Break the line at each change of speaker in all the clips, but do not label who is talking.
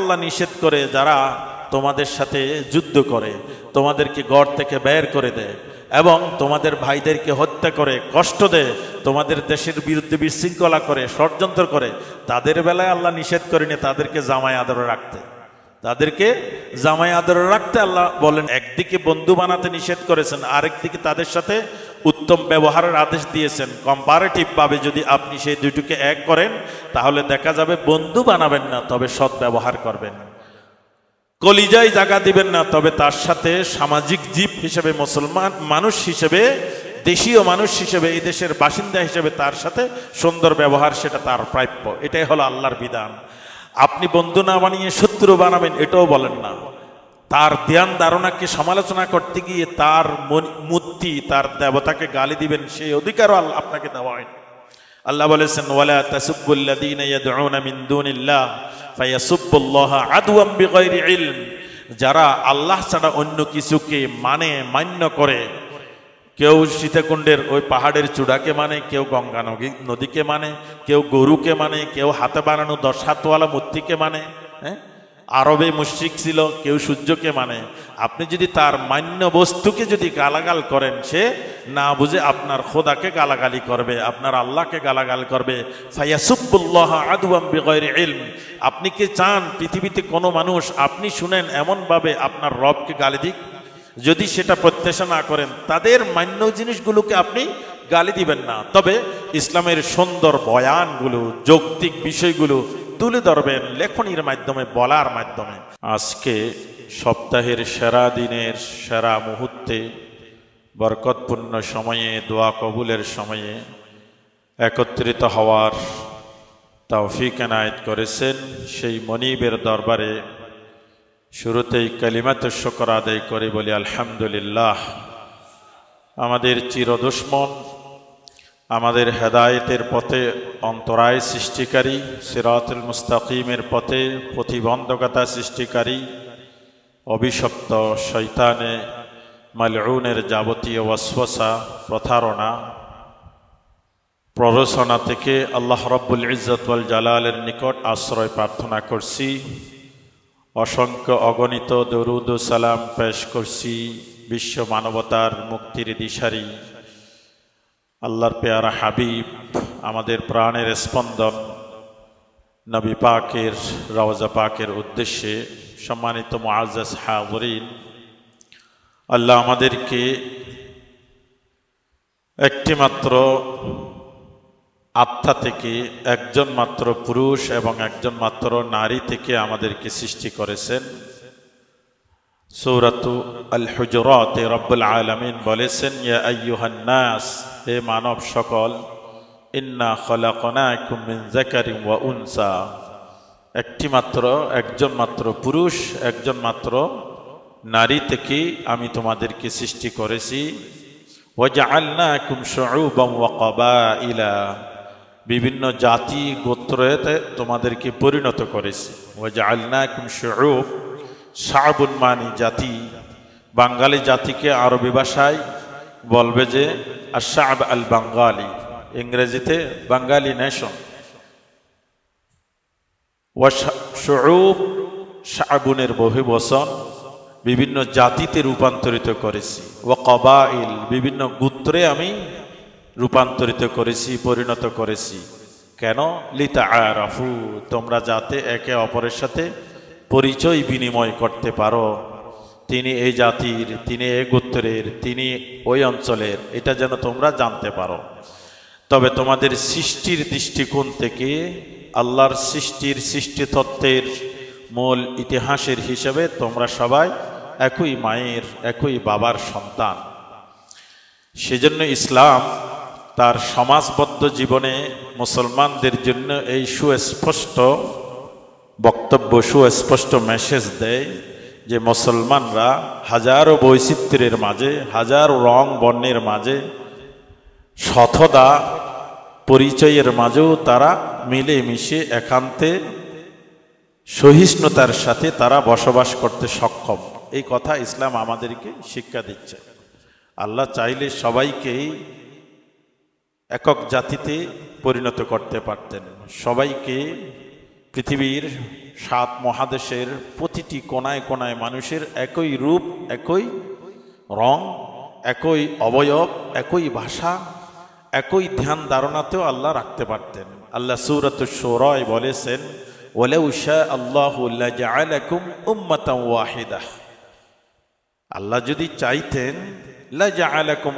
আল্লাহ নিষেধ করে যারা তোমাদের সাথে যুদ্ধ করে তোমাদেরকে গড় থেকে বের করে দেয় এবং তোমাদের ভাইদেরকে হত্যা করে কষ্ট দেয় তোমাদের দেশের বিরুদ্ধে বিশৃঙ্খলা করে ষড়যন্ত্র করে তাদের বেলায় আল্লাহ নিষেধ করেনি তাদেরকে জামাই আদর রাখতে তাদেরকে জামাই আদর রাখতে আল্লাহ বলেন একদিকে বন্ধু বানাতে নিষেধ করেছেন আরেকদিকে তাদের সাথে উত্তম ব্যবহারের আদেশ দিয়েছেন কম্পারেটিভভাবে যদি আপনি সেই দুটোকে এক করেন তাহলে দেখা যাবে বন্ধু বানাবেন না তবে সৎ ব্যবহার করবেন কলিজায় জায়গা দিবেন না তবে তার সাথে সামাজিক জীব হিসেবে মুসলমান মানুষ হিসেবে দেশীয় মানুষ হিসেবে এই দেশের বাসিন্দা হিসেবে তার সাথে সুন্দর ব্যবহার সেটা তার প্রাপ্য এটাই হলো আল্লাহর বিধান আপনি বন্ধু না বানিয়ে শত্রু বানাবেন এটাও বলেন না তার ধ্যান ধারণাকে সমালোচনা করতে গিয়ে তার মূর্তি তার দেবতাকে গালি দিবেন সেই অধিকারও আল্লাহ আপনাকে দেওয়া হয়নি আল্লাহ বলেছেন ওয়ালা তাসুবুল্লাদিন ইয়াদউনা মিন দুনিল্লাহ ফায়াসুবুল্লাহ আদওয়াম বিগাইরি ইলম যারা আল্লাহ ছাড়া অন্য কিছুকে মানে মান্য করে কেউ সীতাকুণ্ডের ওই পাহাড়ের চূড়াকে মানে কেউ গঙ্গা নদী নদীকে মানে কেউ গরুকে মানে কেউ হাতে বানানো দশ হাতওয়ালা মূর্তিকে মানে হ্যাঁ আরবে মুশ্রিক ছিল কেউ সূর্যকে মানে আপনি যদি তার মান্য বস্তুকে যদি গালাগাল করেন সে না বুঝে আপনার খোদাকে গালাগালি করবে আপনার আল্লাহকে গালাগাল করবে আপনি কি চান পৃথিবীতে কোনো মানুষ আপনি শুনেন এমনভাবে আপনার রবকে গালি দিক যদি সেটা প্রত্যাশা না করেন তাদের মান্য জিনিসগুলোকে আপনি গালি দিবেন না তবে ইসলামের সুন্দর বয়ানগুলো যৌক্তিক বিষয়গুলো তুলে ধরবেন লেখনির মাধ্যমে বলার মাধ্যমে আজকে সপ্তাহের সেরা দিনের সেরা মুহূর্তে বরকতপূর্ণ সময়ে দোয়া কবুলের সময়ে একত্রিত হওয়ার তৌফিক এনায়ত করেছেন সেই মনিবের দরবারে শুরুতেই কালিমাত শকর আদায় করে বলি আলহামদুলিল্লাহ আমাদের চিরদুশ্মন আমাদের হেদায়েতের পথে অন্তরায় সৃষ্টিকারী সিরাতুল মুস্তাকিমের পথে প্রতিবন্ধকতা সৃষ্টিকারী অভিশপ্ত শৈতানে মালউনের যাবতীয় অশ্বসা প্রথারণা প্ররোচনা থেকে আল্লাহ রব্বুল ইজতাল জালালের নিকট আশ্রয় প্রার্থনা করছি অসংখ্য অগণিত দরুদ সালাম পেশ করছি বিশ্ব মানবতার মুক্তির দিশারি আল্লাহর পেয়ারা হাবিব আমাদের প্রাণের স্পন্দন নবী পাকের রওজা পাকের উদ্দেশ্যে সম্মানিত মুআজাজ হাজরিন আল্লাহ আমাদেরকে একটিমাত্র আত্মা থেকে একজন মাত্র পুরুষ এবং একজন মাত্র নারী থেকে আমাদেরকে সৃষ্টি করেছেন সুরাত আল হুজরাতে রব্বুল আলমিন বলেছেন ইয়া আইয়ুহান নাস হে মানব সকল ইন্না খলাকনাকুম মিন যাকারিম ওয়া উনসা একটি মাত্র একজন মাত্র পুরুষ একজন মাত্র নারী থেকে আমি তোমাদেরকে সৃষ্টি করেছি ওয়াজআলনাকুম শুউবাম ওয়া ক্বাবাইলা বিভিন্ন জাতি গোত্রতে তোমাদেরকে পরিণত করেছি ওয়াজআলনাকুম শুউব সাবুন মানি জাতি বাঙালি জাতিকে আরবি ভাষায় বলবে যে আশাব আল বাঙ্গালি ইংরেজিতে বাঙ্গালি নেশন স্বরূপ সাবুনের বহিবসন বিভিন্ন জাতিতে রূপান্তরিত করেছি ও কবাইল বিভিন্ন গুত্রে আমি রূপান্তরিত করেছি পরিণত করেছি কেন লিতা আরাফু তোমরা যাতে একে অপরের সাথে পরিচয় বিনিময় করতে পারো তিনি এই জাতির তিনি এ গোত্রের তিনি ওই অঞ্চলের এটা যেন তোমরা জানতে পারো তবে তোমাদের সৃষ্টির দৃষ্টিকোণ থেকে আল্লাহর সৃষ্টির সৃষ্টিতত্ত্বের মূল ইতিহাসের হিসেবে তোমরা সবাই একই মায়ের একই বাবার সন্তান সেজন্য ইসলাম তার সমাজবদ্ধ জীবনে মুসলমানদের জন্য এই সুস্পষ্ট বক্তব্য সুস্পষ্ট মেসেজ দেয় যে মুসলমানরা হাজারো বৈচিত্র্যের মাঝে হাজারো রং বর্ণের মাঝে শতদা পরিচয়ের মাঝেও তারা মিলেমিশে একান্তে সহিষ্ণুতার সাথে তারা বসবাস করতে সক্ষম এই কথা ইসলাম আমাদেরকে শিক্ষা দিচ্ছে আল্লাহ চাইলে সবাইকেই একক জাতিতে পরিণত করতে পারতেন সবাইকে পৃথিবীর সাত মহাদেশের প্রতিটি কোনায় কোনায় মানুষের একই রূপ একই রং একই অবয়ব একই ভাষা একই ধ্যান ধারণাতেও আল্লাহ রাখতে পারতেন আল্লাহ সুরত সৌরয় বলেছেন ওলে উষা আল্লাহ আলাইকুম উম্মাতাম ওয়াহিদাহ আল্লাহ যদি চাইতেন লাজা আলাকুম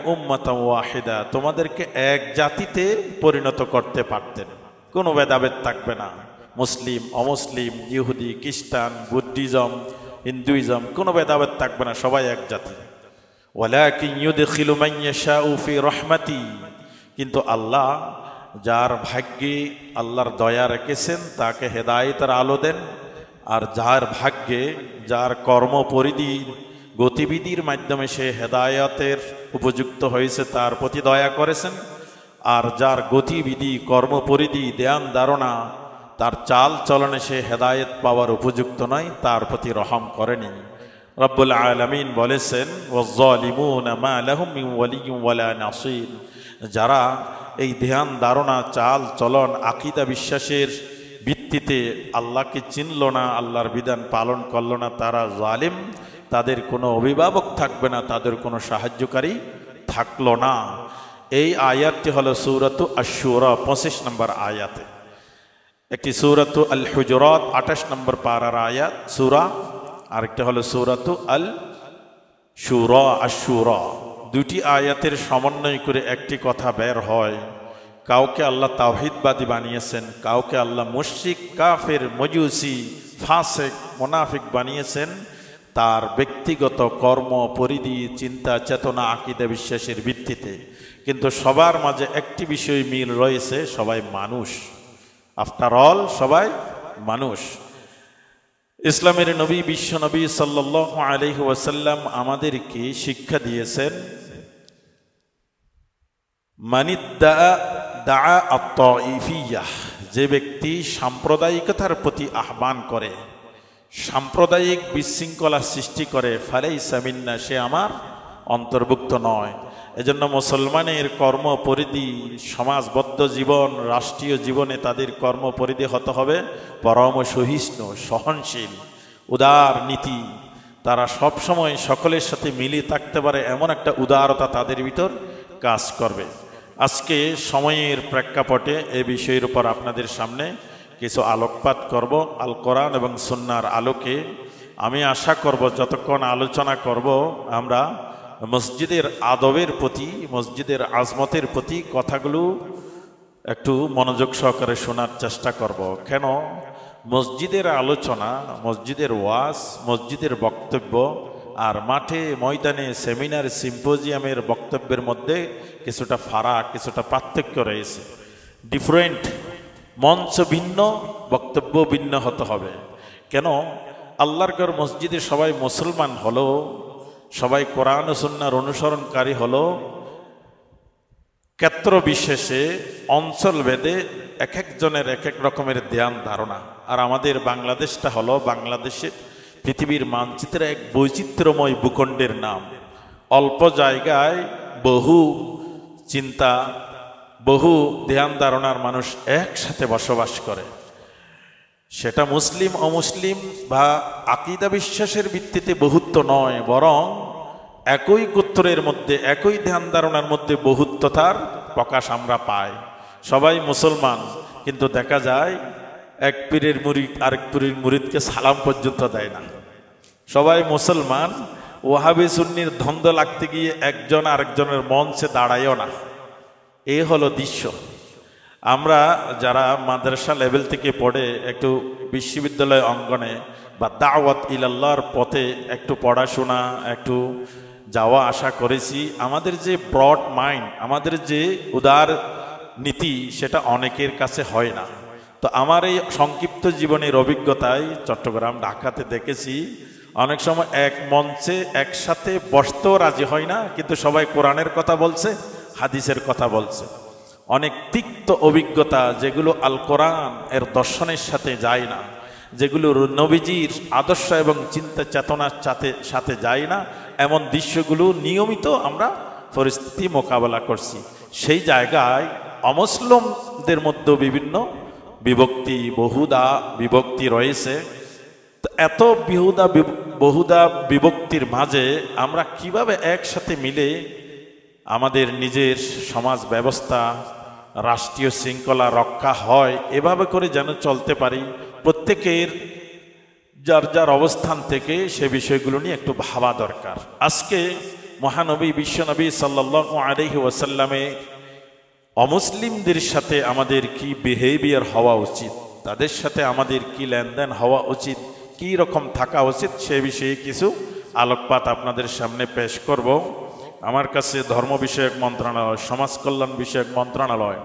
ওয়াহিদা তোমাদেরকে এক জাতিতে পরিণত করতে পারতেন কোনো ভেদাভেদ থাকবে না মুসলিম অমুসলিম ইহুদি খ্রিস্টান বুদ্ধিজম হিন্দুইজম কোনো ভেদাভেদ থাকবে না সবাই এক জাতি রহমাতি কিন্তু আল্লাহ যার ভাগ্যে আল্লাহর দয়া রেখেছেন তাকে হেদায়তের আলো দেন আর যার ভাগ্যে যার কর্ম পরিধি গতিবিধির মাধ্যমে সে হেদায়তের উপযুক্ত হয়েছে তার প্রতি দয়া করেছেন আর যার গতিবিধি কর্মপরিধি দেয়ান ধারণা তার চাল চলনে সে হেদায়েত পাওয়ার উপযুক্ত নয় তার প্রতি রহম করেনি রব্বুল আলমিন বলেছেন যারা এই ধ্যান ধারণা চাল চলন আকিদা বিশ্বাসের ভিত্তিতে আল্লাহকে চিনল না আল্লাহর বিধান পালন করল না তারা জালিম তাদের কোনো অভিভাবক থাকবে না তাদের কোনো সাহায্যকারী থাকলো না এই আয়াতটি হলো সৌরত আশুরা পঁচিশ নম্বর আয়াতে একটি সৌরাতু আল হুজরত আঠাশ নম্বর পাড়ার আয়াত সুরা আরেকটা হলো সৌরাতু আল সুর আশুর দুটি আয়াতের সমন্বয় করে একটি কথা বের হয় কাউকে আল্লাহ তাহিদবাদী বানিয়েছেন কাউকে আল্লাহ মুশিক কাফের মজুসি ফাঁসেক মোনাফিক বানিয়েছেন তার ব্যক্তিগত কর্ম পরিধি চিন্তা চেতনা আকিদা বিশ্বাসের ভিত্তিতে কিন্তু সবার মাঝে একটি বিষয় মিল রয়েছে সবাই মানুষ আফটার অল সবাই মানুষ ইসলামের নবী বিশ্ব নবী সাল্লাসাল্লাম আমাদেরকে শিক্ষা দিয়েছেন মানিদ্দা দা যে ব্যক্তি সাম্প্রদায়িকতার প্রতি আহ্বান করে সাম্প্রদায়িক বিশৃঙ্খলা সৃষ্টি করে ফালে ইসামিন্না সে আমার অন্তর্ভুক্ত নয় এজন্য মুসলমানের কর্ম পরিধি সমাজবদ্ধ জীবন রাষ্ট্রীয় জীবনে তাদের কর্ম পরিধি হতে হবে পরম সহিষ্ণু সহনশীল উদার নীতি তারা সবসময় সকলের সাথে মিলিয়ে থাকতে পারে এমন একটা উদারতা তাদের ভিতর কাজ করবে আজকে সময়ের প্রেক্ষাপটে এ বিষয়ের উপর আপনাদের সামনে কিছু আলোকপাত করব আল কোরআন এবং সন্ন্যার আলোকে আমি আশা করব যতক্ষণ আলোচনা করব আমরা মসজিদের আদবের প্রতি মসজিদের আজমতের প্রতি কথাগুলো একটু মনোযোগ সহকারে শোনার চেষ্টা করব কেন মসজিদের আলোচনা মসজিদের ওয়াস মসজিদের বক্তব্য আর মাঠে ময়দানে সেমিনার সিম্পোজিয়ামের বক্তব্যের মধ্যে কিছুটা ফারাক কিছুটা পার্থক্য রয়েছে ডিফারেন্ট মঞ্চ ভিন্ন বক্তব্য ভিন্ন হতে হবে কেন আল্লাহর মসজিদে সবাই মুসলমান হলেও সবাই কোরআন সন্ন্যার অনুসরণকারী হল ক্ষেত্র বিশেষে অঞ্চল ভেদে এক একজনের এক এক রকমের ধ্যান ধারণা আর আমাদের বাংলাদেশটা হলো বাংলাদেশের পৃথিবীর মানচিত্রে এক বৈচিত্র্যময় ভূখণ্ডের নাম অল্প জায়গায় বহু চিন্তা বহু ধ্যান ধারণার মানুষ একসাথে বসবাস করে সেটা মুসলিম অমুসলিম বা আকিদা বিশ্বাসের ভিত্তিতে বহুত্ব নয় বরং একই গোত্রের মধ্যে একই ধ্যান ধারণার মধ্যে বহুত্বতার প্রকাশ আমরা পাই সবাই মুসলমান কিন্তু দেখা যায় এক পীরের মুরিদ আরেক পীরের মুরিদকে সালাম পর্যন্ত দেয় না সবাই মুসলমান ওহাবি সুন্নির ধন্দ লাগতে গিয়ে একজন আরেকজনের মঞ্চে দাঁড়ায়ও না এ হলো দৃশ্য আমরা যারা মাদ্রাসা লেভেল থেকে পড়ে একটু বিশ্ববিদ্যালয় অঙ্গনে বা দাওয়াত ইলাল্লাহর পথে একটু পড়াশোনা একটু যাওয়া আশা করেছি আমাদের যে ব্রড মাইন্ড আমাদের যে উদার নীতি সেটা অনেকের কাছে হয় না তো আমার এই সংক্ষিপ্ত জীবনের অভিজ্ঞতায় চট্টগ্রাম ঢাকাতে দেখেছি অনেক সময় এক মঞ্চে একসাথে বসতেও রাজি হয় না কিন্তু সবাই কোরআনের কথা বলছে হাদিসের কথা বলছে অনেক তিক্ত অভিজ্ঞতা যেগুলো আল কোরআন এর দর্শনের সাথে যায় না যেগুলো নবীজির আদর্শ এবং চিন্তা চেতনার সাথে সাথে যায় না এমন দৃশ্যগুলো নিয়মিত আমরা পরিস্থিতি মোকাবেলা করছি সেই জায়গায় অমুসলমদের মধ্যে বিভিন্ন বিভক্তি বহুদা বিভক্তি রয়েছে এত বিহুদা বহুদা বিভক্তির মাঝে আমরা কিভাবে একসাথে মিলে আমাদের নিজের সমাজ ব্যবস্থা রাষ্ট্রীয় শৃঙ্খলা রক্ষা হয় এভাবে করে যেন চলতে পারি প্রত্যেকের যার যার অবস্থান থেকে সে বিষয়গুলো নিয়ে একটু ভাবা দরকার আজকে মহানবী বিশ্বনবী সাল্লু আলহি ওয়াসাল্লামে অমুসলিমদের সাথে আমাদের কি বিহেভিয়ার হওয়া উচিত তাদের সাথে আমাদের কি লেনদেন হওয়া উচিত কি রকম থাকা উচিত সে বিষয়ে কিছু আলোকপাত আপনাদের সামনে পেশ করবো আমার কাছে ধর্ম বিষয়ক মন্ত্রণালয় সমাজ কল্যাণ বিষয়ক মন্ত্রণালয়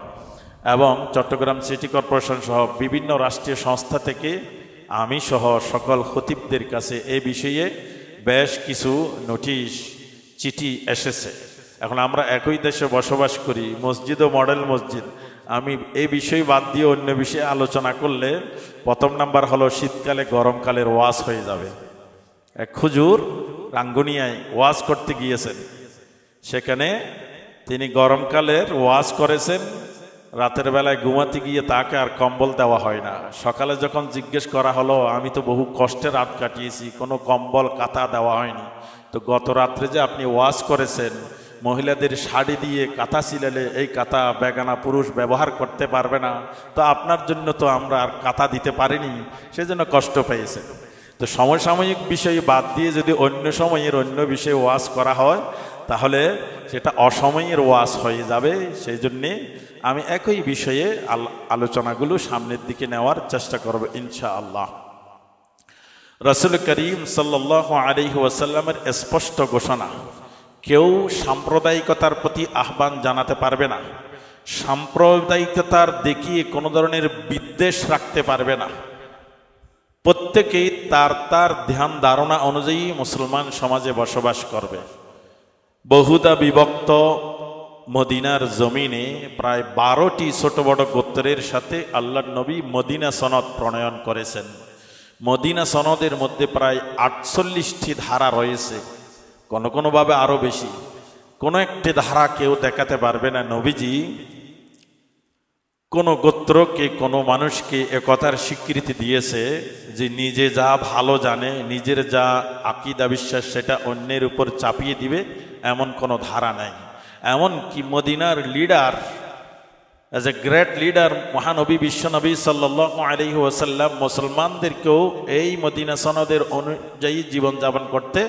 এবং চট্টগ্রাম সিটি কর্পোরেশন সহ বিভিন্ন রাষ্ট্রীয় সংস্থা থেকে আমি সহ সকল খতিবদের কাছে এ বিষয়ে বেশ কিছু নোটিশ চিঠি এসেছে এখন আমরা একই দেশে বসবাস করি মসজিদ ও মডেল মসজিদ আমি এই বিষয় বাদ দিয়ে অন্য বিষয়ে আলোচনা করলে প্রথম নাম্বার হলো শীতকালে গরমকালের ওয়াশ হয়ে যাবে এক খুজুর রাঙ্গুনিয়ায় ওয়াশ করতে গিয়েছেন সেখানে তিনি গরমকালের ওয়াজ করেছেন রাতের বেলায় ঘুমাতে গিয়ে তাকে আর কম্বল দেওয়া হয় না সকালে যখন জিজ্ঞেস করা হলো আমি তো বহু কষ্টে রাত কাটিয়েছি কোনো কম্বল কাতা দেওয়া হয়নি তো গত রাত্রে যে আপনি ওয়াজ করেছেন মহিলাদের শাড়ি দিয়ে কাঁথা ছিলেলে এই কাঁথা বেগানা পুরুষ ব্যবহার করতে পারবে না তো আপনার জন্য তো আমরা আর কাঁথা দিতে পারিনি সেজন্য কষ্ট পেয়েছে তো সমসাময়িক বিষয় বাদ দিয়ে যদি অন্য সময়ের অন্য বিষয়ে ওয়াজ করা হয় তাহলে সেটা অসময়ের ওয়াস হয়ে যাবে সেই জন্যে আমি একই বিষয়ে আলোচনাগুলো সামনের দিকে নেওয়ার চেষ্টা করব ইনশা আল্লাহ রসুল করিম সাল্লাহ আলহি ওয়াসাল্লামের স্পষ্ট ঘোষণা কেউ সাম্প্রদায়িকতার প্রতি আহ্বান জানাতে পারবে না সাম্প্রদায়িকতার দেখিয়ে কোনো ধরনের বিদ্বেষ রাখতে পারবে না প্রত্যেকেই তার তার ধ্যান ধারণা অনুযায়ী মুসলমান সমাজে বসবাস করবে বহুদা বিভক্ত মদিনার জমিনে প্রায় বারোটি ছোট বড় গোত্রের সাথে আল্লাহ নবী মদিনা সনদ প্রণয়ন করেছেন মদিনা সনদের মধ্যে প্রায় আটচল্লিশটি ধারা রয়েছে কোনো কোনোভাবে আরও বেশি কোনো একটি ধারা কেউ দেখাতে পারবে না নবীজি কোনো গোত্রকে কোনো মানুষকে একতার স্বীকৃতি দিয়েছে যে নিজে যা ভালো জানে নিজের যা আকিদা বিশ্বাস সেটা অন্যের উপর চাপিয়ে দিবে এমন কোনো ধারা নাই এমন কি মদিনার leader as a great leader মহানবী বিশ্বনবী সাল্লি ওসাল্লাম মুসলমানদেরকেও এই মদিনা সনদের অনুযায়ী জীবনযাপন করতে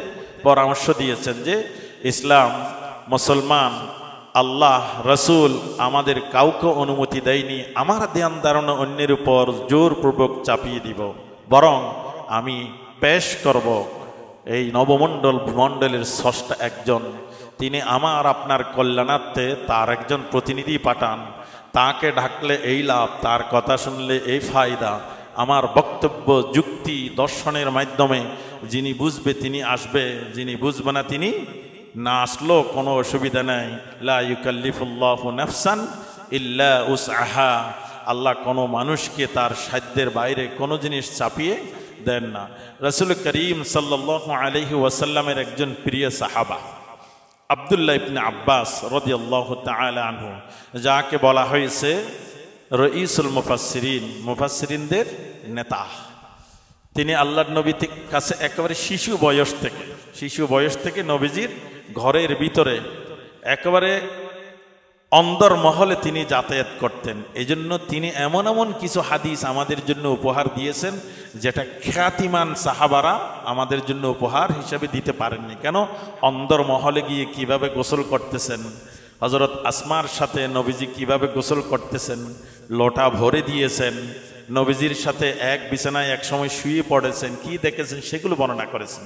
পরামর্শ দিয়েছেন যে ইসলাম মুসলমান আল্লাহ রসুল আমাদের কাউকে অনুমতি দেয়নি আমার ধ্যান ধারণা অন্যের উপর জোরপূর্বক চাপিয়ে দিব বরং আমি পেশ করব এই নবমণ্ডল মণ্ডলের ষষ্ঠ একজন তিনি আমার আপনার কল্যাণার্থে তার একজন প্রতিনিধি পাঠান তাকে ঢাকলে এই লাভ তার কথা শুনলে এই ফায়দা আমার বক্তব্য যুক্তি দর্শনের মাধ্যমে যিনি বুঝবে তিনি আসবে যিনি বুঝবে না তিনি না আসলো কোনো অসুবিধা নাই লাইকাল্লিফুল্লাহ নাফসান ইল্লা উস আহা আল্লাহ কোনো মানুষকে তার সাধ্যের বাইরে কোনো জিনিস চাপিয়ে দেন না রসুল করিম সাল্লাহ আলহি ওয়াসাল্লামের একজন প্রিয় সাহাবা আবদুল্লাহ ইবনে আব্বাস রদি আল্লাহ আনহু যাকে বলা হয়েছে রঈসুল মুফাসরিন মুফাসরিনদের নেতা তিনি আল্লাহর নবী কাছে একেবারে শিশু বয়স থেকে শিশু বয়স থেকে নবীজির ঘরের ভিতরে একেবারে অন্দর মহলে তিনি যাতায়াত করতেন এজন্য তিনি এমন এমন কিছু হাদিস আমাদের জন্য উপহার দিয়েছেন যেটা খ্যাতিমান সাহাবারা আমাদের জন্য উপহার হিসাবে দিতে পারেননি কেন অন্দর মহলে গিয়ে কিভাবে গোসল করতেছেন হজরত আসমার সাথে নবীজি কিভাবে গোসল করতেছেন লোটা ভরে দিয়েছেন নবীজির সাথে এক বিছানায় একসময় শুয়ে পড়েছেন কি দেখেছেন সেগুলো বর্ণনা করেছেন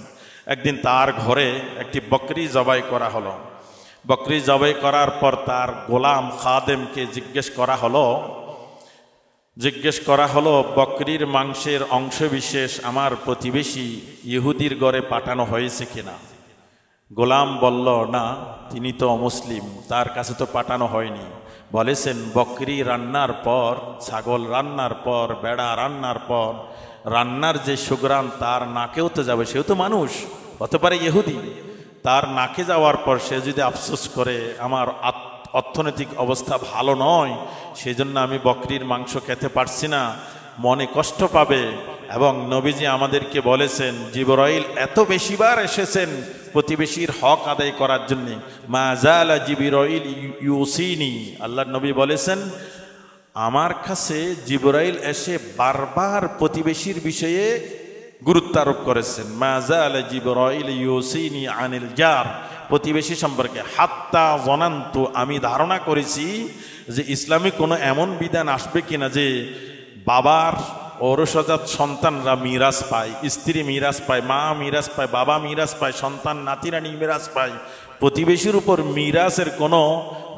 একদিন তার ঘরে একটি বকরি জবাই করা হলো বকরি জবাই করার পর তার গোলাম খাদেমকে জিজ্ঞেস করা হলো জিজ্ঞেস করা হলো বকরির মাংসের অংশবিশেষ আমার প্রতিবেশী ইহুদির গড়ে পাঠানো হয়েছে কিনা গোলাম বলল না তিনি তো মুসলিম তার কাছে তো পাঠানো হয়নি বলেছেন বকরি রান্নার পর ছাগল রান্নার পর বেড়া রান্নার পর রান্নার যে সুগ্রাম তার নাকেও তো যাবে সেও তো মানুষ হতে পারে ইহুদি তার নাকে যাওয়ার পর সে যদি আফসোস করে আমার অর্থনৈতিক অবস্থা ভালো নয় সেজন্য আমি বকরির মাংস খেতে পারছি না মনে কষ্ট পাবে এবং নবীজি আমাদেরকে বলেছেন জিবরাইল এত বেশিবার এসেছেন প্রতিবেশীর হক আদায় করার জন্যে মা জালা জিবিরইল ইউসিনি আল্লাহ নবী বলেছেন আমার কাছে জিবরাইল এসে বারবার প্রতিবেশীর বিষয়ে গুরুত্ব আরোপ করেছেন মাজাল আল জিবরাইল ইউসিনি আনিল জার প্রতিবেশী সম্পর্কে হাত্তা জনান্তু আমি ধারণা করেছি যে ইসলামে কোনো এমন বিধান আসবে কিনা যে বাবার ঔরসজাত সন্তানরা মিরাজ পায় স্ত্রী মিরাজ পায় মা মিরাজ পায় বাবা মিরাজ পায় সন্তান নাতিরানি মিরাজ পায় প্রতিবেশীর উপর মিরাসের কোনো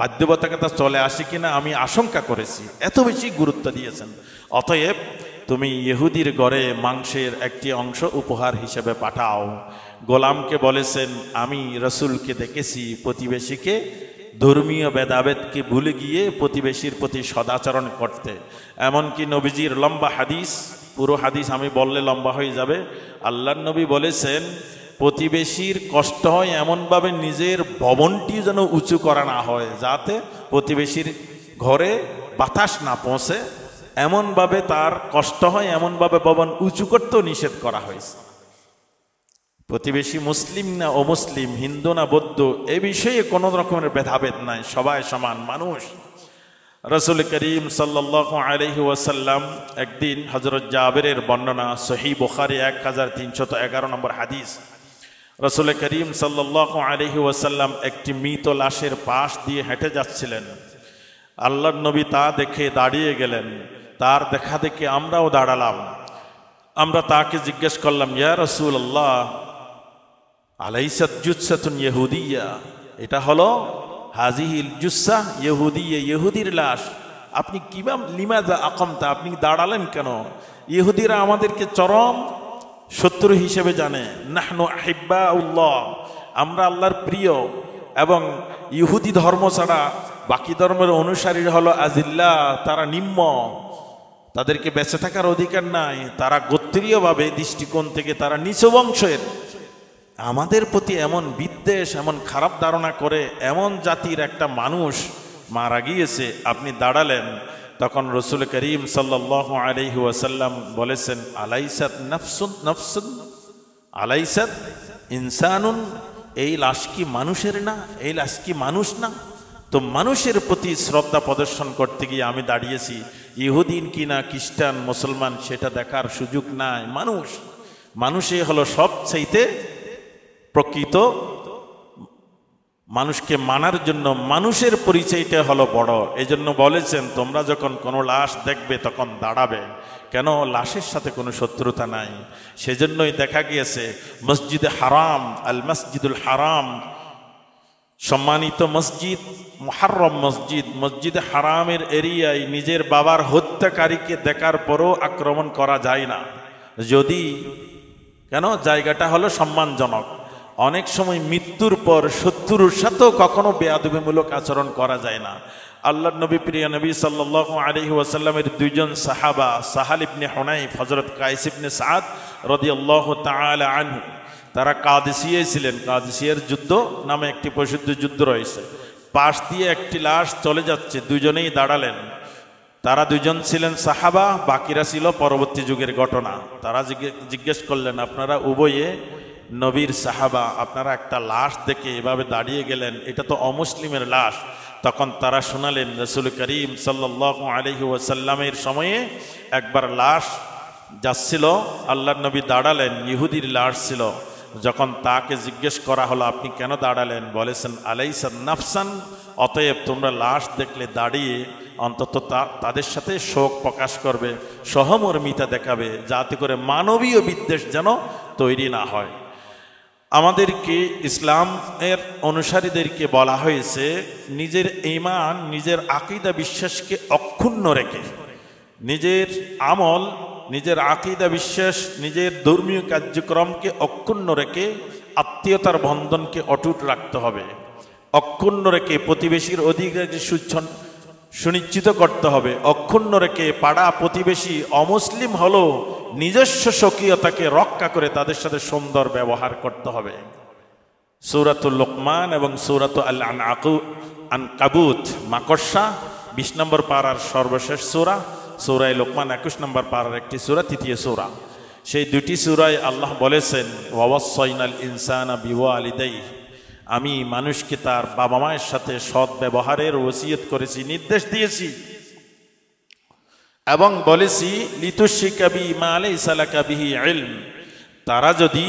বাধ্যবাধকতা চলে আসে কিনা আমি আশঙ্কা করেছি এত বেশি গুরুত্ব দিয়েছেন অতএব তুমি ইহুদির গড়ে মাংসের একটি অংশ উপহার হিসেবে পাঠাও গোলামকে বলেছেন আমি রসুলকে দেখেছি প্রতিবেশীকে ধর্মীয় বেদাবেদকে ভুলে গিয়ে প্রতিবেশীর প্রতি সদাচরণ করতে এমনকি নবীজির লম্বা হাদিস পুরো হাদিস আমি বললে লম্বা হয়ে যাবে আল্লাহ নবী বলেছেন প্রতিবেশীর কষ্ট হয় এমনভাবে নিজের ভবনটি যেন উঁচু করা না হয় যাতে প্রতিবেশীর ঘরে বাতাস না পৌঁছে এমনভাবে তার কষ্ট হয় এমনভাবে ভবন উঁচু করতেও নিষেধ করা হয়েছে প্রতিবেশী মুসলিম না অমুসলিম হিন্দু না বৌদ্ধ এ বিষয়ে কোনো রকমের ভেদাভেদ নাই সবাই সমান মানুষ রসুল করিম সাল্লাহ আলহি ওয়াসাল্লাম একদিন হজরত জাবেরের বর্ণনা সহি বোখারি এক হাজার তিনশত এগারো নম্বর হাদিস রসুল করিম সাল্লাহ আলহি ওয়াসাল্লাম একটি মৃত লাশের পাশ দিয়ে হেঁটে যাচ্ছিলেন আল্লাহ নবী তা দেখে দাঁড়িয়ে গেলেন তার দেখা দেখে আমরাও দাঁড়ালাম আমরা তাকে জিজ্ঞেস করলাম ইয়া রসুল আল্লাহ আলাইসাতুন ইহুদিয়া এটা হলো হাজিহিল জুসা ইহুদিয়া ইহুদির লাশ আপনি কিবা লিমাজা আকমতা আপনি দাঁড়ালেন কেন ইহুদিরা আমাদেরকে চরম শত্রু হিসেবে জানে নাহনু আহিব্বা উল্লাহ আমরা আল্লাহর প্রিয় এবং ইহুদি ধর্ম ছাড়া বাকি ধর্মের অনুসারী হলো আজিল্লা তারা নিম্ন তাদেরকে বেঁচে থাকার অধিকার নাই তারা গোত্রীয়ভাবে দৃষ্টিকোণ থেকে তারা নিচু বংশের আমাদের প্রতি এমন বিদ্বেষ এমন খারাপ ধারণা করে এমন জাতির একটা মানুষ মারা গিয়েছে আপনি দাঁড়ালেন তখন রসুল করিম সাল্লাহ আলহি ওয়াসাল্লাম বলেছেন আলাইসাদ নফসুন নফসুন আলাইসাত ইনসানুন এই লাশ কি মানুষের না এই লাশ কি মানুষ না তো মানুষের প্রতি শ্রদ্ধা প্রদর্শন করতে গিয়ে আমি দাঁড়িয়েছি ইহুদিন কি না খ্রিস্টান মুসলমান সেটা দেখার সুযোগ নাই মানুষ মানুষই হলো সবচাইতে প্রকৃত মানুষকে মানার জন্য মানুষের পরিচয়টা হলো বড় এজন্য বলেছেন তোমরা যখন কোনো লাশ দেখবে তখন দাঁড়াবে কেন লাশের সাথে কোনো শত্রুতা নাই সেজন্যই দেখা গিয়েছে মসজিদে হারাম আল মসজিদুল হারাম সম্মানিত মসজিদ মহারম মসজিদ মসজিদে হারামের এরিয়ায় নিজের বাবার হত্যাকারীকে দেখার পরও আক্রমণ করা যায় না যদি কেন জায়গাটা হলো সম্মানজনক অনেক সময় মৃত্যুর পর শত্রুর সাথেও কখনো বেয়াদবিমূলক আচরণ করা যায় না আল্লাহ নবী প্রিয় নবী সাল্ল আলহি ওয়াসাল্লামের দুইজন সাহাবা সাহাল ইবনে হনাইফ হজরত কাইস ইবনে সাদ রদিয়াল্লাহ তাল আনহু তারা কাদেসিয়ায় ছিলেন কাদেসিয়ার যুদ্ধ নামে একটি প্রসিদ্ধ যুদ্ধ রয়েছে পাশ দিয়ে একটি লাশ চলে যাচ্ছে দুজনেই দাঁড়ালেন তারা দুজন ছিলেন সাহাবা বাকিরা ছিল পরবর্তী যুগের ঘটনা তারা জিজ্ঞেস করলেন আপনারা উভয়ে নবীর সাহাবা আপনারা একটা লাশ দেখে এভাবে দাঁড়িয়ে গেলেন এটা তো অমুসলিমের লাশ তখন তারা শোনালেন রসুল করিম সাল্লাহ আলহি ওয়াসাল্লামের সময়ে একবার লাশ যাচ্ছিল আল্লাহ নবী দাঁড়ালেন ইহুদির লাশ ছিল যখন তাকে জিজ্ঞেস করা হলো আপনি কেন দাঁড়ালেন বলেছেন আলাইসান নাফসান অতএব তোমরা লাশ দেখলে দাঁড়িয়ে অন্তত তাদের সাথে শোক প্রকাশ করবে সহমর্মিতা দেখাবে যাতে করে মানবীয় বিদ্বেষ যেন তৈরি না হয় আমাদেরকে ইসলামের অনুসারীদেরকে বলা হয়েছে নিজের ইমান নিজের আকিদা বিশ্বাসকে অক্ষুণ্ণ রেখে নিজের আমল নিজের আকিদা বিশ্বাস নিজের ধর্মীয় কার্যক্রমকে অক্ষুণ্ণ রেখে আত্মীয়তার বন্ধনকে অটুট রাখতে হবে অক্ষুণ্ণ রেখে প্রতিবেশীর অধিকারী সুচ্ছন সুনিশ্চিত করতে হবে অক্ষুণ্ণ রেখে পাড়া প্রতিবেশী অমুসলিম হলেও নিজস্ব স্বকীয়তাকে রক্ষা করে তাদের সাথে সুন্দর ব্যবহার করতে হবে সৌরাতুল লোকমান এবং সৌরাত আল আন আকু আন কাবুত মাকড়সা বিশ নম্বর পাড়ার সর্বশেষ সূরা সৌরাই লোকমান একুশ নম্বর পাড়ার একটি সূরা তৃতীয় সূরা সেই দুটি সূরায় আল্লাহ বলেছেন ওয়াসাইনাল ইনসানা বিওয়া আমি মানুষকে তার বাবা মায়ের সাথে সৎ ব্যবহারের ওসিয়ত করেছি নির্দেশ দিয়েছি এবং বলেছি লিতুসি কাবি মা আলাই সালা কাবিহি তারা যদি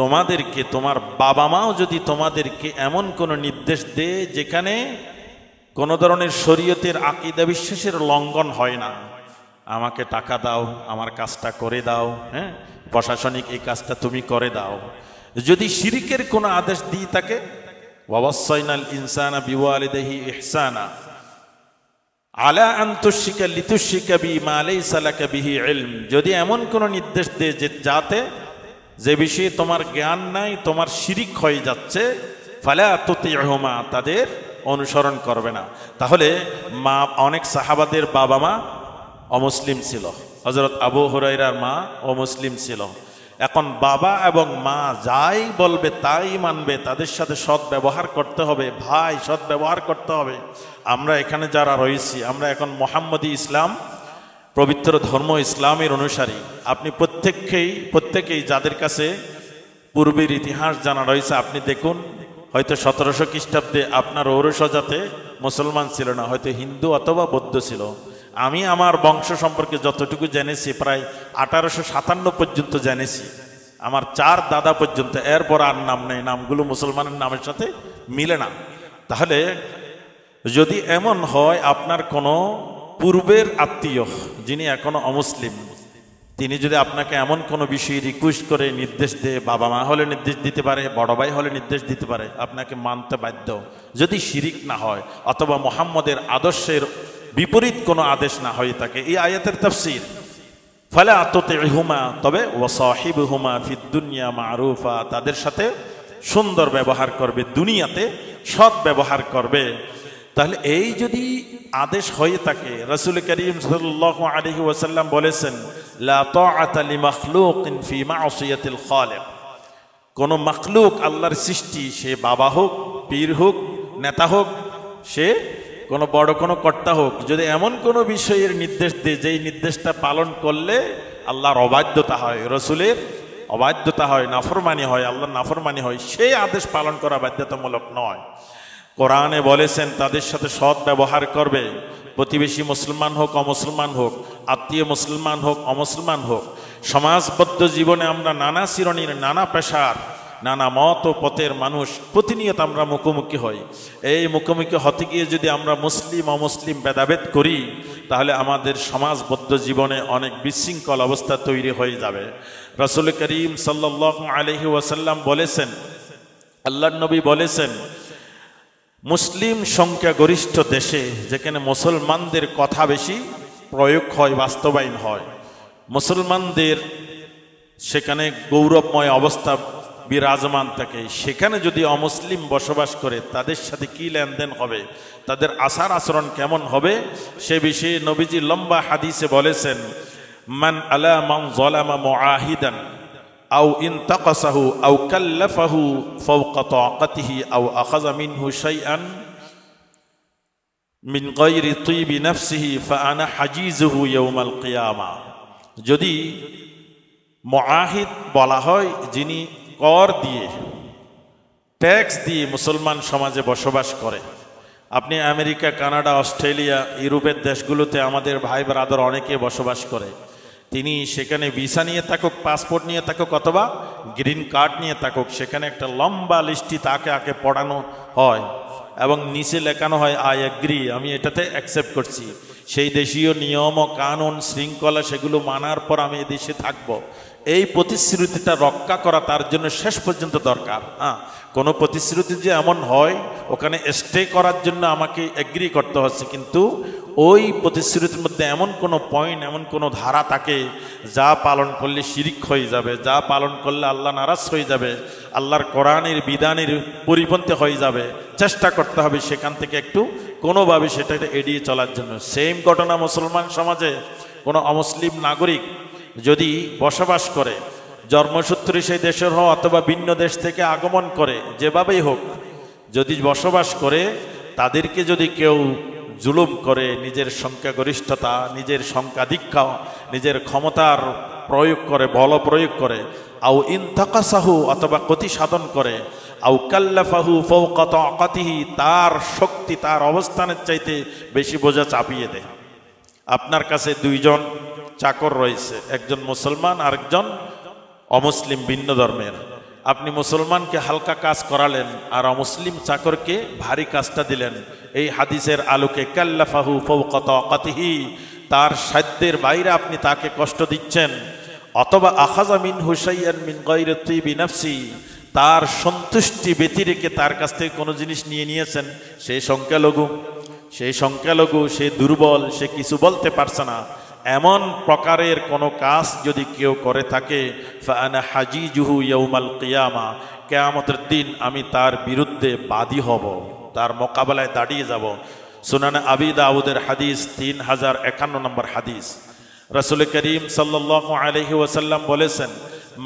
তোমাদেরকে তোমার বাবা মাও যদি তোমাদেরকে এমন কোনো নির্দেশ দেয় যেখানে কোনো ধরনের শরীয়তের আকিদা বিশ্বাসের লঙ্ঘন হয় না আমাকে টাকা দাও আমার কাজটা করে দাও হ্যাঁ প্রশাসনিক এই কাজটা তুমি করে দাও যদি শিরিকের কোনো আদেশ দিই তাকে ওয়াবাসাইনাল ইনসানা বিওয়ালিদেহি ইহসানা আলা আন্তঃিকা লিতুশিকা বি মালাই সালাকা বিহি এলম যদি এমন কোনো নির্দেশ দেয় যে যাতে যে বিষয়ে তোমার জ্ঞান নাই তোমার শিরিক হয়ে যাচ্ছে ফালা আত্মতি তাদের অনুসরণ করবে না তাহলে মা অনেক সাহাবাদের বাবা মা অমুসলিম ছিল হজরত আবু হরাইরার মা অমুসলিম ছিল এখন বাবা এবং মা যাই বলবে তাই মানবে তাদের সাথে সৎ ব্যবহার করতে হবে ভাই সৎ ব্যবহার করতে হবে আমরা এখানে যারা রয়েছি আমরা এখন মোহাম্মদী ইসলাম পবিত্র ধর্ম ইসলামের অনুসারী আপনি প্রত্যেককেই প্রত্যেকেই যাদের কাছে পূর্বের ইতিহাস জানা রয়েছে আপনি দেখুন হয়তো সতেরোশো খ্রিস্টাব্দে আপনার ঔরসজাতে মুসলমান ছিল না হয়তো হিন্দু অথবা বৌদ্ধ ছিল আমি আমার বংশ সম্পর্কে যতটুকু জেনেছি প্রায় আঠারোশো সাতান্ন পর্যন্ত জেনেছি আমার চার দাদা পর্যন্ত এরপর আর নাম নেই নামগুলো মুসলমানের নামের সাথে মিলে না তাহলে যদি এমন হয় আপনার কোনো পূর্বের আত্মীয় যিনি এখনো অমুসলিম তিনি যদি আপনাকে এমন কোনো বিষয়ে রিকোয়েস্ট করে নির্দেশ দেয় বাবা মা হলে নির্দেশ দিতে পারে বড় ভাই হলে নির্দেশ দিতে পারে আপনাকে মানতে বাধ্য যদি শিরিক না হয় অথবা মোহাম্মদের আদর্শের বিপরীত কোনো আদেশ না হয়ে থাকে এই আয়াতের তফসিল ফলে আত্মতে হুমা তবে ওয়াসাহিব হুমা ফিদ্দুনিয়া মারুফা তাদের সাথে সুন্দর ব্যবহার করবে দুনিয়াতে সৎ ব্যবহার করবে তাহলে এই যদি আদেশ হয়ে থাকে রসুল করিম সাল্লাহ আলহি ওসাল্লাম বলেছেন কোন মখলুক আল্লাহর সৃষ্টি সে বাবা হোক পীর হোক নেতা হোক সে কোনো বড় কোনো কর্তা হোক যদি এমন কোনো বিষয়ের নির্দেশ দেয় যেই নির্দেশটা পালন করলে আল্লাহর অবাধ্যতা হয় রসুলের অবাধ্যতা হয় নাফরমানি হয় আল্লাহ নাফরমানি হয় সেই আদেশ পালন করা বাধ্যতামূলক নয় কোরআনে বলেছেন তাদের সাথে সৎ ব্যবহার করবে প্রতিবেশী মুসলমান হোক অমুসলমান হোক আত্মীয় মুসলমান হোক অমুসলমান হোক সমাজবদ্ধ জীবনে আমরা নানা শিরণীর নানা পেশার নানা মত ও পথের মানুষ প্রতিনিয়ত আমরা মুখোমুখি হই এই মুখোমুখি হতে গিয়ে যদি আমরা মুসলিম অমুসলিম ভেদাভেদ করি তাহলে আমাদের সমাজবদ্ধ জীবনে অনেক বিশৃঙ্খল অবস্থা তৈরি হয়ে যাবে রসুল করিম সাল্লাহ আলহি ওয়াসাল্লাম বলেছেন আল্লাহ নবী বলেছেন মুসলিম সংখ্যাগরিষ্ঠ দেশে যেখানে মুসলমানদের কথা বেশি প্রয়োগ হয় বাস্তবায়ন হয় মুসলমানদের সেখানে গৌরবময় অবস্থা বিরাজমান থাকে সেখানে যদি অমুসলিম বসবাস করে তাদের সাথে কি লেনদেন হবে তাদের আসার আচরণ কেমন হবে সে বিষয়ে নবীজি লম্বা হাদিসে বলেছেন মান আলা মান জলামা মুআহিদান আও ইনতাকাসাহু আও কাল্লাফাহু ফাওকা তাকাতিহি আও আখাজা মিনহু শাইআন মিন গায়রি তিবি নাফসিহি ফাআনা হাজিজুহু ইয়াউমাল কিয়ামা যদি মুআহিদ বলা হয় যিনি কর দিয়ে ট্যাক্স দিয়ে মুসলমান সমাজে বসবাস করে আপনি আমেরিকা কানাডা অস্ট্রেলিয়া ইউরোপের দেশগুলোতে আমাদের ভাই ব্রাদার অনেকে বসবাস করে তিনি সেখানে ভিসা নিয়ে থাকুক পাসপোর্ট নিয়ে থাকুক অথবা গ্রিন কার্ড নিয়ে থাকুক সেখানে একটা লম্বা লিস্টি তাকে আগে পড়ানো হয় এবং নিচে লেখানো হয় আই অ্যাগ্রি আমি এটাতে অ্যাকসেপ্ট করছি সেই দেশীয় নিয়ম ও কানুন শৃঙ্খলা সেগুলো মানার পর আমি এদেশে থাকব এই প্রতিশ্রুতিটা রক্ষা করা তার জন্য শেষ পর্যন্ত দরকার হ্যাঁ কোনো প্রতিশ্রুতি যে এমন হয় ওখানে স্টে করার জন্য আমাকে এগ্রি করতে হচ্ছে কিন্তু ওই প্রতিশ্রুতির মধ্যে এমন কোনো পয়েন্ট এমন কোনো ধারা থাকে যা পালন করলে শিরিক হয়ে যাবে যা পালন করলে আল্লাহ নারাজ হয়ে যাবে আল্লাহর কোরআনের বিধানের পরিপন্থী হয়ে যাবে চেষ্টা করতে হবে সেখান থেকে একটু কোনোভাবে সেটা এড়িয়ে চলার জন্য সেম ঘটনা মুসলমান সমাজে কোনো অমুসলিম নাগরিক যদি বসবাস করে জন্মসূত্রে সেই দেশের হোক অথবা ভিন্ন দেশ থেকে আগমন করে যেভাবেই হোক যদি বসবাস করে তাদেরকে যদি কেউ জুলুম করে নিজের সংখ্যাগরিষ্ঠতা নিজের সংখ্যাধিক্ষা নিজের ক্ষমতার প্রয়োগ করে বল প্রয়োগ করে আও সাহু অথবা ক্ষতি সাধন করে আউ কাল্লাফাহু ফৌকত অকাতিহি তার শক্তি তার অবস্থানের চাইতে বেশি বোঝা চাপিয়ে দেয় আপনার কাছে দুইজন চাকর রয়েছে একজন মুসলমান আরেকজন অমুসলিম ভিন্ন ধর্মের আপনি মুসলমানকে হালকা কাজ করালেন আর অমুসলিম চাকরকে ভারী কাজটা দিলেন এই হাদিসের আলোকে কাল্লাফাহু ফৌকত অকাতিহি তার সাধ্যের বাইরে আপনি তাকে কষ্ট দিচ্ছেন অথবা আখাজা মিন হুসাইয়ান মিন গৈরতি বিনাফসি তার সন্তুষ্টি ব্যতি রেখে তার কাছ থেকে কোনো জিনিস নিয়ে নিয়েছেন সেই সংখ্যালঘু সেই সংখ্যালঘু সে দুর্বল সে কিছু বলতে পারছে না এমন প্রকারের কোনো কাজ যদি কেউ করে থাকে হাজি জুহু ইয়ৌমাল কিয়ামা কেয়ামতের দিন আমি তার বিরুদ্ধে বাদী হব তার মোকাবেলায় দাঁড়িয়ে যাব সুনান আবি দাউদের হাদিস তিন হাজার একান্ন নম্বর হাদিস রসুল করিম সাল্লাহ আলহি ওয়াসাল্লাম বলেছেন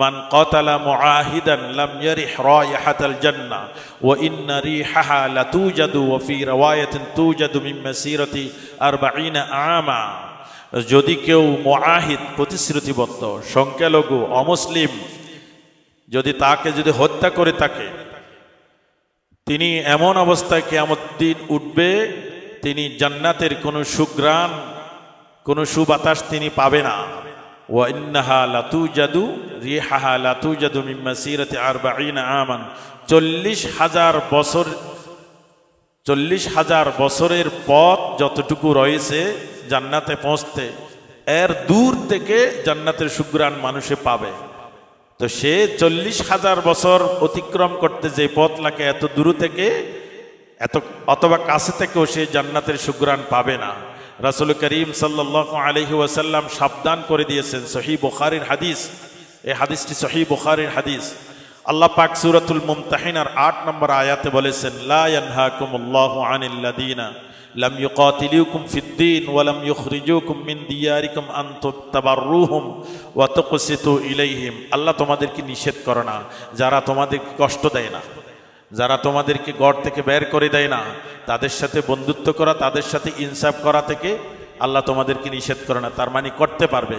মান কতালা মুআহিদান লাম ইয়ারিহ রায়হাতাল জান্নাহ ওয়া ইন্না রিহাহা লাতুজাদু ওয়া ফি রাওয়ায়াতিন তুজাদু মিন মাসিরাতি আমা যদি কেউ মোয়াহিদ প্রতিশ্রুতিবদ্ধ সংখ্যালঘু অমুসলিম যদি তাকে যদি হত্যা করে থাকে তিনি এমন অবস্থায় কেমন দিন উঠবে তিনি জান্নাতের কোনো সুগ্রাণ কোনো সুবাতাস তিনি পাবে না ওয়ান্নাহা লাতু জাদু রিহাহা লাতু জাদু মিম্মা সিরাতে আর চল্লিশ হাজার বছর চল্লিশ হাজার বছরের পথ যতটুকু রয়েছে জান্নাতে পৌঁছতে এর দূর থেকে জান্নাতের সুগ্রাণ মানুষে পাবে তো সে চল্লিশ হাজার বছর অতিক্রম করতে যে পথ লাগে এত দূর থেকে এত অথবা কাছে থেকেও সে জান্নাতের সুগ্রাণ পাবে না রাসুল করিম সাল্লাহ আলহি ওয়াসাল্লাম সাবধান করে দিয়েছেন সহি বুখারির হাদিস এই হাদিসটি সহি বুখারির হাদিস আল্লাহ পাক সুরাতুল মুমতাহিনার আট নম্বর আয়াতে বলেছেন লা ইয়ানহাকুমুল্লাহু আনিল্লাদিনা লাম ইউকাতিলুকুম ফিদ্দিন ওয়া লাম ইউখরিজুকুম মিন দিয়ারিকুম আন তাবাররুহুম ওয়া তুকসিতু ইলাইহিম আল্লাহ তোমাদেরকে নিষেধ করে না যারা তোমাদেরকে কষ্ট দেয় না যারা তোমাদেরকে ঘর থেকে বের করে দেয় না তাদের সাথে বন্ধুত্ব করা তাদের সাথে ইনসাফ করা থেকে আল্লাহ তোমাদেরকে নিষেধ করে না তার মানে করতে পারবে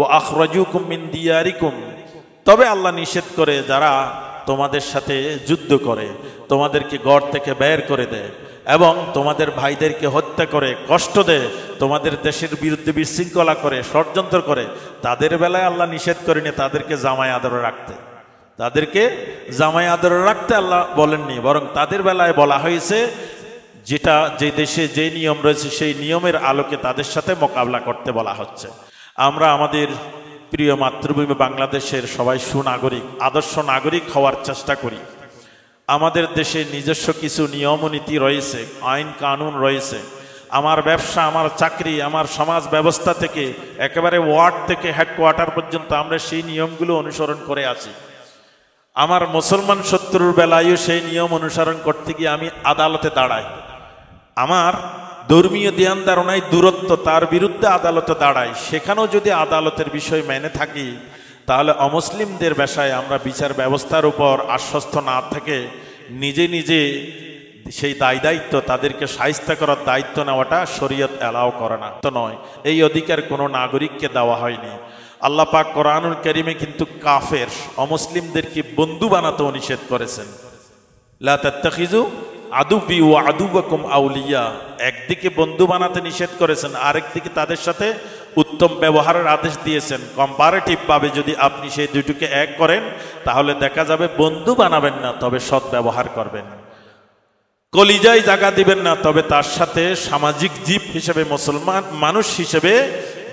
ও আখরাজুকুম মিন দিয়ারিকুম তবে আল্লাহ নিষেধ করে যারা তোমাদের সাথে যুদ্ধ করে তোমাদেরকে গড় থেকে বের করে দেয় এবং তোমাদের ভাইদেরকে হত্যা করে কষ্ট দেয় তোমাদের দেশের বিরুদ্ধে বিশৃঙ্খলা করে ষড়যন্ত্র করে তাদের বেলায় আল্লাহ নিষেধ করেনি তাদেরকে জামাই আদরে রাখতে তাদেরকে জামাই আদরে রাখতে আল্লাহ বলেননি বরং তাদের বেলায় বলা হয়েছে যেটা যে দেশে যে নিয়ম রয়েছে সেই নিয়মের আলোকে তাদের সাথে মোকাবলা করতে বলা হচ্ছে আমরা আমাদের প্রিয় মাতৃভূমি বাংলাদেশের সবাই সুনাগরিক আদর্শ নাগরিক হওয়ার চেষ্টা করি আমাদের দেশে নিজস্ব কিছু নিয়মনীতি রয়েছে আইন কানুন রয়েছে আমার ব্যবসা আমার চাকরি আমার সমাজ ব্যবস্থা থেকে একেবারে ওয়ার্ড থেকে হেডকোয়ার্টার পর্যন্ত আমরা সেই নিয়মগুলো অনুসরণ করে আছি আমার মুসলমান শত্রুর বেলায়ও সেই নিয়ম অনুসরণ করতে গিয়ে আমি আদালতে দাঁড়াই আমার ধর্মীয় ধ্যান ধারণায় দূরত্ব তার বিরুদ্ধে আদালতে দাঁড়ায় সেখানেও যদি আদালতের বিষয় মেনে থাকি তাহলে অমুসলিমদের বেশায় আমরা বিচার ব্যবস্থার উপর আশ্বস্ত না থেকে নিজে নিজে সেই দায় দায়িত্ব তাদেরকে সাহিত্য করার দায়িত্ব নেওয়াটা শরীয়ত অ্যালাও করে না তো নয় এই অধিকার কোনো নাগরিককে দেওয়া হয়নি আল্লাহ পাক কোরআনুল করিমে কিন্তু কাফের অমুসলিমদেরকে বন্ধু বানাতেও নিষেধ করেছেন লাতাত্তাখিজু আদুবি ও আদুবকুম আউলিয়া একদিকে বন্ধু বানাতে নিষেধ করেছেন আরেকদিকে তাদের সাথে উত্তম ব্যবহারের আদেশ দিয়েছেন কম্পারেটিভভাবে যদি আপনি সেই দুইটুকে এক করেন তাহলে দেখা যাবে বন্ধু বানাবেন না তবে সৎ ব্যবহার করবেন কলিজায় জায়গা দিবেন না তবে তার সাথে সামাজিক জীব হিসেবে মুসলমান মানুষ হিসেবে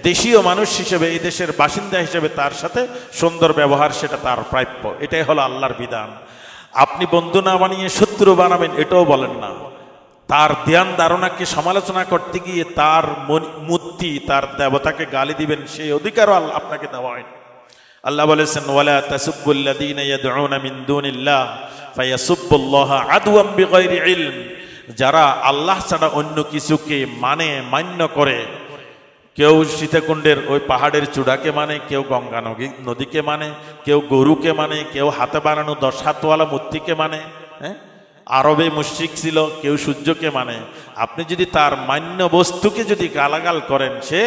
দেশীয় মানুষ হিসেবে এই দেশের বাসিন্দা হিসেবে তার সাথে সুন্দর ব্যবহার সেটা তার প্রাপ্য এটাই হলো আল্লাহর বিধান আপনি বন্ধু না বানিয়ে শত্রু বানাবেন এটাও বলেন না তার ধ্যান ধারণাকে সমালোচনা করতে গিয়ে তার মূর্তি তার দেবতাকে গালি দিবেন সেই অধিকারও আল্লাহ আপনাকে দেওয়া হয়নি আল্লাহ বলেছেন ওয়ালা তাসুবুল্লাদিন ইয়াদউনা মিন দুনিল্লাহ ফায়াসুবুল্লাহ আদওয়াম বিগাইরি ইলম যারা আল্লাহ ছাড়া অন্য কিছুকে মানে মান্য করে কেউ সীতাকুণ্ডের ওই পাহাড়ের চূড়াকে মানে কেউ গঙ্গা নদী নদীকে মানে কেউ গরুকে মানে কেউ হাতে বানানো দশ হাতওয়ালা মূর্তিকে মানে হ্যাঁ আরবে মুশ্রিক ছিল কেউ সূর্যকে মানে আপনি যদি তার মান্য বস্তুকে যদি গালাগাল করেন সে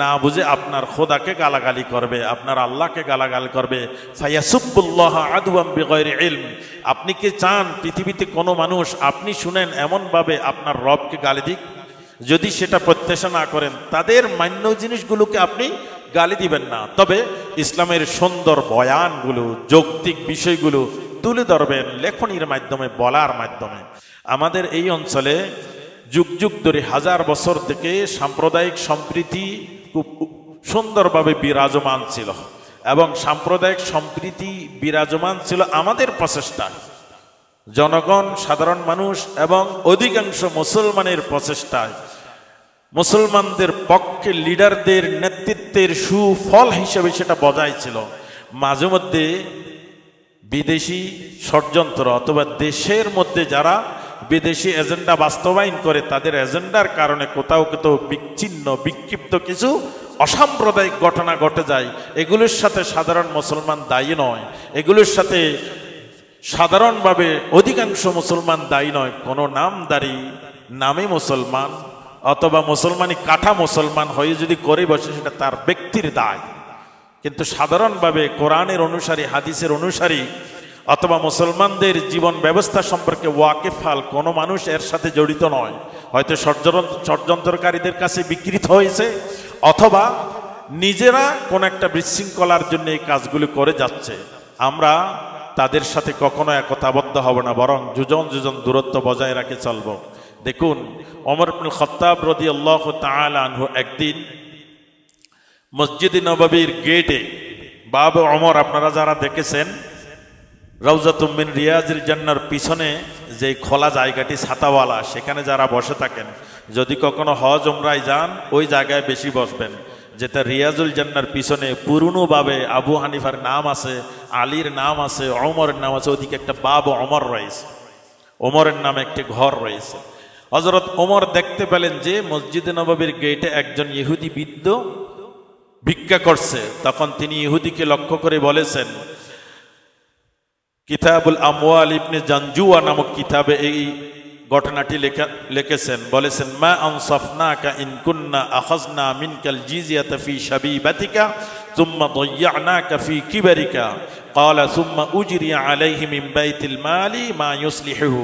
না বুঝে আপনার খোদাকে গালাগালি করবে আপনার আল্লাহকে গালাগাল করবে সাইয়াসুবুল্লাহ আদুয়াম বেগয়ের ইলম আপনি কি চান পৃথিবীতে কোনো মানুষ আপনি শুনেন এমনভাবে আপনার রবকে গালি দিক যদি সেটা প্রত্যাশা না করেন তাদের মান্য জিনিসগুলোকে আপনি গালি দিবেন না তবে ইসলামের সুন্দর বয়ানগুলো যৌক্তিক বিষয়গুলো তুলে ধরবেন লেখনির মাধ্যমে বলার মাধ্যমে আমাদের এই অঞ্চলে যুগ যুগ ধরে হাজার বছর থেকে সাম্প্রদায়িক সম্প্রীতি খুব সুন্দরভাবে বিরাজমান ছিল এবং সাম্প্রদায়িক সম্প্রীতি বিরাজমান ছিল আমাদের প্রচেষ্টায় জনগণ সাধারণ মানুষ এবং অধিকাংশ মুসলমানের প্রচেষ্টায় মুসলমানদের পক্ষে লিডারদের নেতৃত্বের সুফল হিসেবে সেটা বজায় ছিল মাঝে মধ্যে বিদেশি ষড়যন্ত্র অথবা দেশের মধ্যে যারা বিদেশি এজেন্ডা বাস্তবায়ন করে তাদের এজেন্ডার কারণে কোথাও কোথাও বিচ্ছিন্ন বিক্ষিপ্ত কিছু অসাম্প্রদায়িক ঘটনা ঘটে যায় এগুলোর সাথে সাধারণ মুসলমান দায়ী নয় এগুলোর সাথে সাধারণভাবে অধিকাংশ মুসলমান দায়ী নয় কোনো নামদারি নামে মুসলমান অথবা মুসলমানি কাঠা মুসলমান হয়ে যদি করে বসে সেটা তার ব্যক্তির দায় কিন্তু সাধারণভাবে কোরআনের অনুসারী হাদিসের অনুসারী অথবা মুসলমানদের জীবন ব্যবস্থা সম্পর্কে ওয়াকিফাল কোনো মানুষ এর সাথে জড়িত নয় হয়তো ষড়যন্ত্রকারীদের কাছে বিকৃত হয়েছে অথবা নিজেরা কোন একটা বিশৃঙ্খলার জন্য এই কাজগুলি করে যাচ্ছে আমরা তাদের সাথে কখনো একতাবদ্ধ হব না বরং যুজন যুজন দূরত্ব বজায় রাখে চলব দেখুন অমর খত্তাব রদি আল্লাহ তাল একদিন মসজিদ নবাবীর গেটে বাব অমর আপনারা যারা দেখেছেন রৌজাতুম্বিন রিয়াজির জান্নার পিছনে যে খোলা জায়গাটি ছাতাওয়ালা সেখানে যারা বসে থাকেন যদি কখনো হজ ওমরায় যান ওই জায়গায় বেশি বসবেন যেটা রিয়াজুল জান্নার পিছনে পুরনোভাবে আবু হানিফার নাম আছে আলীর নাম আছে অমরের নাম আছে ওদিকে একটা বাব অমর রয়েছে অমরের নামে একটি ঘর রয়েছে হজরত ওমর দেখতে পেলেন যে মসজিদে নবাবীর গেটে একজন ইহুদি বিদ্য ভিক্ষা করছে তখন তিনি ইহুদিকে লক্ষ্য করে বলেছেন কিতাবুল আমওয়াল ইবনে জাঞ্জুয়া নামক কিতাবে এই ঘটনাটি লেখা লিখেছেন বলেছেন মা কা ইনকুন্না আখাজনা মিনকাল জিজিয়াতা ফি শাবিবাতিকা থুম্মা কা ফি কিবারিকা ক্বালা থুম্মা উজরিয়া আলাইহি মিন বাইতিল মালি মা ইউসলিহু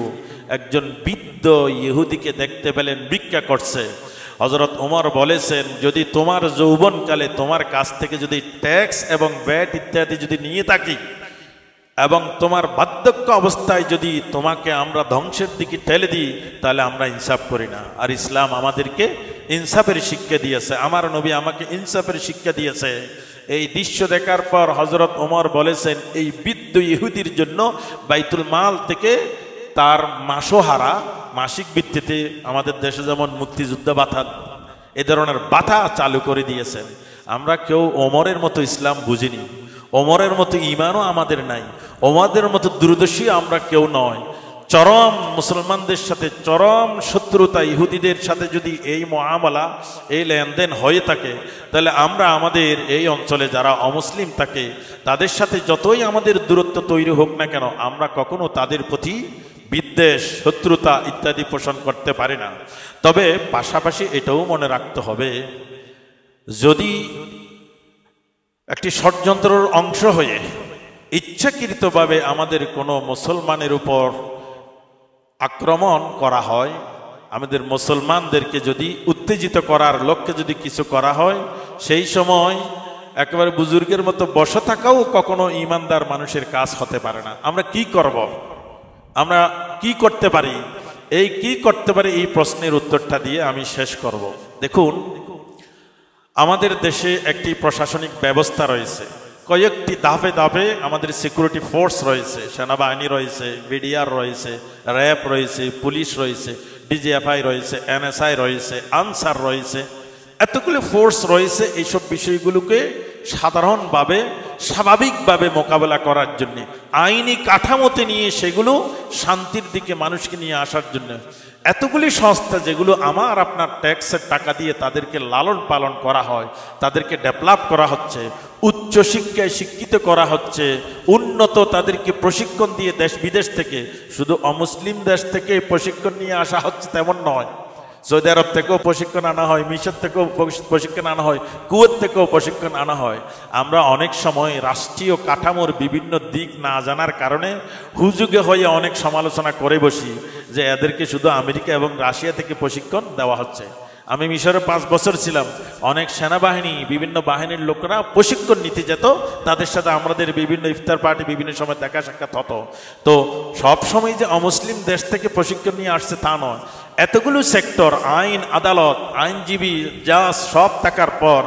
একজন বৃদ্ধ ইহুদিকে দেখতে পেলেন ভিক্ষা করছে হজরত ওমর বলেছেন যদি তোমার যৌবনকালে তোমার কাছ থেকে যদি ট্যাক্স এবং ব্যাট ইত্যাদি যদি নিয়ে থাকি এবং তোমার বার্ধক্য অবস্থায় যদি তোমাকে আমরা ধ্বংসের দিকে ঠেলে দিই তাহলে আমরা ইনসাফ করি না আর ইসলাম আমাদেরকে ইনসাফের শিক্ষা দিয়েছে আমার নবী আমাকে ইনসাফের শিক্ষা দিয়েছে এই দৃশ্য দেখার পর হজরত ওমর বলেছেন এই বিদ্যু ইহুদির জন্য বাইতুল মাল থেকে তার মাসোহারা মাসিক ভিত্তিতে আমাদের দেশে যেমন মুক্তিযুদ্ধ বাথা এ ধরনের বাথা চালু করে দিয়েছেন আমরা কেউ ওমরের মতো ইসলাম বুঝিনি ওমরের মতো ইমানও আমাদের নাই ওমরের মতো দূরদর্শী আমরা কেউ নয় চরম মুসলমানদের সাথে চরম শত্রুতা ইহুদিদের সাথে যদি এই মহামলা এই লেনদেন হয়ে থাকে তাহলে আমরা আমাদের এই অঞ্চলে যারা অমুসলিম থাকে তাদের সাথে যতই আমাদের দূরত্ব তৈরি হোক না কেন আমরা কখনো তাদের প্রতি বিদ্বেষ শত্রুতা ইত্যাদি পোষণ করতে পারি না তবে পাশাপাশি এটাও মনে রাখতে হবে যদি একটি ষড়যন্ত্রর অংশ হয়ে ইচ্ছাকৃতভাবে আমাদের কোনো মুসলমানের উপর আক্রমণ করা হয় আমাদের মুসলমানদেরকে যদি উত্তেজিত করার লক্ষ্যে যদি কিছু করা হয় সেই সময় একেবারে বুজুর্গের মতো বসে থাকাও কখনো ইমানদার মানুষের কাজ হতে পারে না আমরা কি করব। আমরা কি করতে পারি এই কি করতে পারি এই প্রশ্নের উত্তরটা দিয়ে আমি শেষ করব দেখুন আমাদের দেশে একটি প্রশাসনিক ব্যবস্থা রয়েছে কয়েকটি ধাপে ধাপে আমাদের সিকিউরিটি ফোর্স রয়েছে সেনাবাহিনী রয়েছে বিডিআর রয়েছে র্যাব রয়েছে পুলিশ রয়েছে ডিজিএফআই রয়েছে এনএসআই রয়েছে আনসার রয়েছে এতগুলো ফোর্স রয়েছে এইসব বিষয়গুলোকে সাধারণভাবে স্বাভাবিকভাবে মোকাবেলা করার জন্য আইনি কাঠামোতে নিয়ে সেগুলো শান্তির দিকে মানুষকে নিয়ে আসার জন্য এতগুলি সংস্থা যেগুলো আমার আপনার ট্যাক্সের টাকা দিয়ে তাদেরকে লালন পালন করা হয় তাদেরকে ডেভেলপ করা হচ্ছে উচ্চ শিক্ষায় শিক্ষিত করা হচ্ছে উন্নত তাদেরকে প্রশিক্ষণ দিয়ে দেশ বিদেশ থেকে শুধু অমুসলিম দেশ থেকে প্রশিক্ষণ নিয়ে আসা হচ্ছে তেমন নয় সৌদি আরব থেকেও প্রশিক্ষণ আনা হয় মিশর থেকেও প্রশিক্ষণ আনা হয় কুয়েত থেকেও প্রশিক্ষণ আনা হয় আমরা অনেক সময় রাষ্ট্রীয় কাঠামোর বিভিন্ন দিক না জানার কারণে হুজুগে হয়ে অনেক সমালোচনা করে বসি যে এদেরকে শুধু আমেরিকা এবং রাশিয়া থেকে প্রশিক্ষণ দেওয়া হচ্ছে আমি মিশরে পাঁচ বছর ছিলাম অনেক সেনাবাহিনী বিভিন্ন বাহিনীর লোকরা প্রশিক্ষণ নিতে যেত তাদের সাথে আমাদের বিভিন্ন ইফতার পার্টি বিভিন্ন সময় দেখা সাক্ষাৎ হতো তো সবসময় যে অমুসলিম দেশ থেকে প্রশিক্ষণ নিয়ে আসছে তা নয় এতগুলো সেক্টর আইন আদালত আইনজীবী যা সব থাকার পর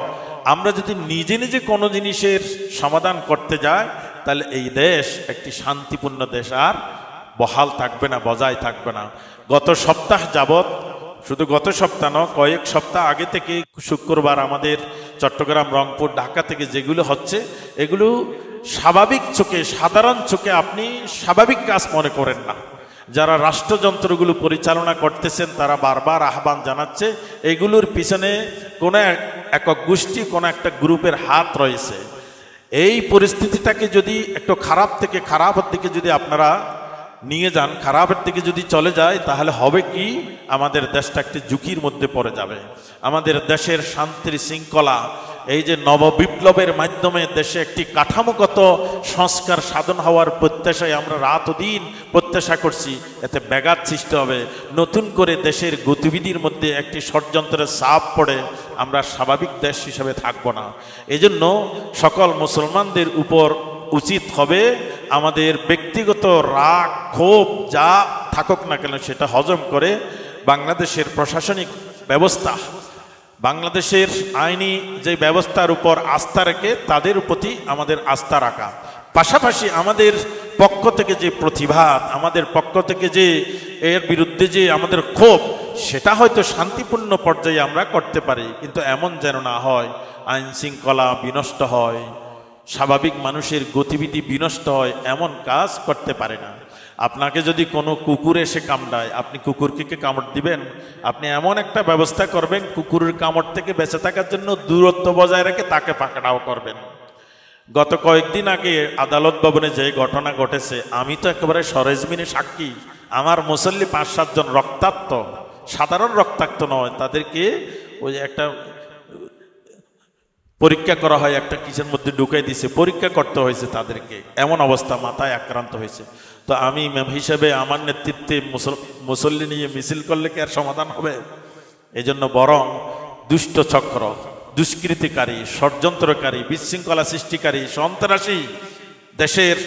আমরা যদি নিজে নিজে কোনো জিনিসের সমাধান করতে যাই তাহলে এই দেশ একটি শান্তিপূর্ণ দেশ আর বহাল থাকবে না বজায় থাকবে না গত সপ্তাহ যাবৎ শুধু গত সপ্তাহ নয় কয়েক সপ্তাহ আগে থেকে শুক্রবার আমাদের চট্টগ্রাম রংপুর ঢাকা থেকে যেগুলো হচ্ছে এগুলো স্বাভাবিক চোখে সাধারণ চোখে আপনি স্বাভাবিক কাজ মনে করেন না যারা রাষ্ট্রযন্ত্রগুলো পরিচালনা করতেছেন তারা বারবার আহ্বান জানাচ্ছে এগুলোর পিছনে কোনো একক গোষ্ঠী কোনো একটা গ্রুপের হাত রয়েছে এই পরিস্থিতিটাকে যদি একটু খারাপ থেকে খারাপের দিকে যদি আপনারা নিয়ে যান খারাপের দিকে যদি চলে যায় তাহলে হবে কি আমাদের দেশটা একটি ঝুঁকির মধ্যে পড়ে যাবে আমাদের দেশের শান্তির শৃঙ্খলা এই যে নববিপ্লবের মাধ্যমে দেশে একটি কাঠামোগত সংস্কার সাধন হওয়ার প্রত্যাশায় আমরা রাত দিন প্রত্যাশা করছি এতে ব্যাঘাত সৃষ্টি হবে নতুন করে দেশের গতিবিধির মধ্যে একটি ষড়যন্ত্রের চাপ পড়ে আমরা স্বাভাবিক দেশ হিসেবে থাকব না এজন্য সকল মুসলমানদের উপর উচিত হবে আমাদের ব্যক্তিগত রাগ ক্ষোভ যা থাকুক না কেন সেটা হজম করে বাংলাদেশের প্রশাসনিক ব্যবস্থা বাংলাদেশের আইনি যে ব্যবস্থার উপর আস্থা রেখে তাদের প্রতি আমাদের আস্থা রাখা পাশাপাশি আমাদের পক্ষ থেকে যে প্রতিভা আমাদের পক্ষ থেকে যে এর বিরুদ্ধে যে আমাদের ক্ষোভ সেটা হয়তো শান্তিপূর্ণ পর্যায়ে আমরা করতে পারি কিন্তু এমন যেন না হয় আইন শৃঙ্খলা বিনষ্ট হয় স্বাভাবিক মানুষের গতিবিধি বিনষ্ট হয় এমন কাজ করতে পারে না আপনাকে যদি কোনো কুকুর এসে কামড়ায় আপনি কুকুরকে কামড় দিবেন আপনি এমন একটা ব্যবস্থা করবেন কুকুরের কামড় থেকে বেঁচে থাকার জন্য দূরত্ব বজায় রেখে তাকে পাকড়াও করবেন গত কয়েকদিন আগে আদালত ভবনে যে ঘটনা ঘটেছে আমি তো একেবারে সরেজমিনে সাক্ষী আমার মুসল্লি পাঁচ সাতজন রক্তাক্ত সাধারণ রক্তাক্ত নয় তাদেরকে ওই একটা পরীক্ষা করা হয় একটা কিসের মধ্যে ঢুকাই দিছে পরীক্ষা করতে হয়েছে তাদেরকে এমন অবস্থা মাথায় আক্রান্ত হয়েছে তো আমি ইমাম হিসেবে আমার নেতৃত্বে মুসল্লি নিয়ে মিছিল করলে কি আর সমাধান হবে এজন্য বরং দুষ্ট চক্র দুষ্কৃতিকারী ষড়যন্ত্রকারী বিশৃঙ্খলা সৃষ্টিকারী সন্ত্রাসী দেশের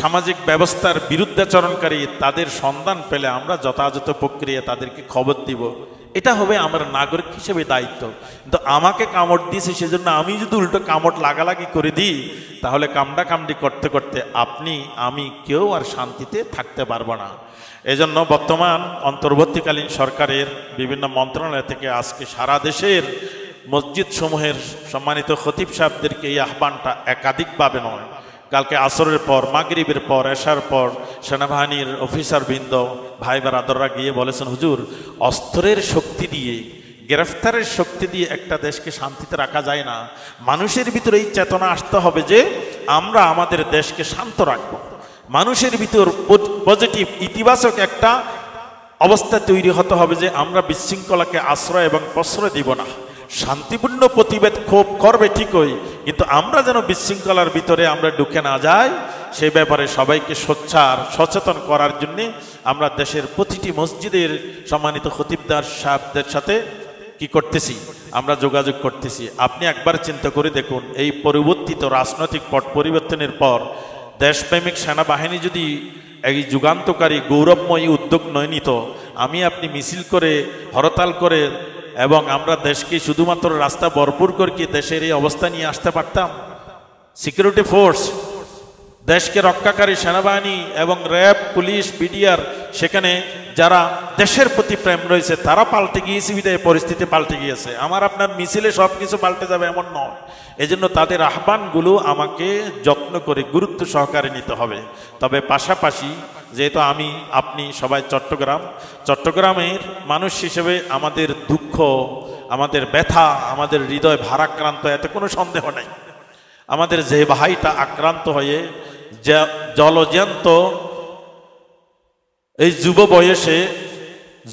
সামাজিক ব্যবস্থার বিরুদ্ধাচরণকারী তাদের সন্ধান পেলে আমরা যথাযথ প্রক্রিয়া তাদেরকে খবর দিব এটা হবে আমার নাগরিক হিসেবে দায়িত্ব কিন্তু আমাকে কামড় দিয়েছে সেজন্য আমি যদি উল্টো কামড় লাগালাগি করে দিই তাহলে কামড়া কামড়ি করতে করতে আপনি আমি কেউ আর শান্তিতে থাকতে পারবো না এজন্য বর্তমান অন্তর্বর্তীকালীন সরকারের বিভিন্ন মন্ত্রণালয় থেকে আজকে সারা দেশের মসজিদসমূহের সম্মানিত খতিব সাহেবদেরকে এই আহ্বানটা একাধিকভাবে নয় কালকে আসরের পর মাগরিবের পর এসার পর সেনাবাহিনীর অফিসার বৃন্দ ভাই বারাদররা গিয়ে বলেছেন হুজুর অস্ত্রের শক্তি দিয়ে গ্রেফতারের শক্তি দিয়ে একটা দেশকে শান্তিতে রাখা যায় না মানুষের ভিতরে এই চেতনা আসতে হবে যে আমরা আমাদের দেশকে শান্ত রাখব মানুষের ভিতর পজিটিভ ইতিবাচক একটা অবস্থা তৈরি হতে হবে যে আমরা বিশৃঙ্খলাকে আশ্রয় এবং প্রশ্রয় দিব না শান্তিপূর্ণ প্রতিবেদ ক্ষোভ করবে ঠিকই কিন্তু আমরা যেন বিশৃঙ্খলার ভিতরে আমরা ঢুকে না যাই সে ব্যাপারে সবাইকে স্বচ্ছার সচেতন করার জন্যে আমরা দেশের প্রতিটি মসজিদের সম্মানিত খতিবদার সাহেবদের সাথে কি করতেছি আমরা যোগাযোগ করতেছি আপনি একবার চিন্তা করে দেখুন এই পরিবর্তিত রাজনৈতিক পট পরিবর্তনের পর দেশপ্রেমিক সেনাবাহিনী যদি এই যুগান্তকারী গৌরবময়ী উদ্যোগ নয় নিত আমি আপনি মিছিল করে হরতাল করে এবং আমরা দেশকে শুধুমাত্র রাস্তা ভরপুর করে কি দেশের এই অবস্থা নিয়ে আসতে পারতাম সিকিউরিটি ফোর্স দেশকে রক্ষাকারী সেনাবাহিনী এবং র্যাব পুলিশ বিডিআর সেখানে যারা দেশের প্রতি প্রেম রয়েছে তারা পাল্টে গিয়েছে বিদায় পরিস্থিতি পাল্টে গিয়েছে আমার আপনার মিছিলে সব কিছু পাল্টে যাবে এমন নয় এজন্য তাদের আহ্বানগুলো আমাকে যত্ন করে গুরুত্ব সহকারে নিতে হবে তবে পাশাপাশি যেহেতু আমি আপনি সবাই চট্টগ্রাম চট্টগ্রামের মানুষ হিসেবে আমাদের দুঃখ আমাদের ব্যথা আমাদের হৃদয় ভারাক্রান্ত এতে কোনো সন্দেহ নাই আমাদের যে ভাইটা আক্রান্ত হয়ে জলজ্যান্ত এই যুব বয়সে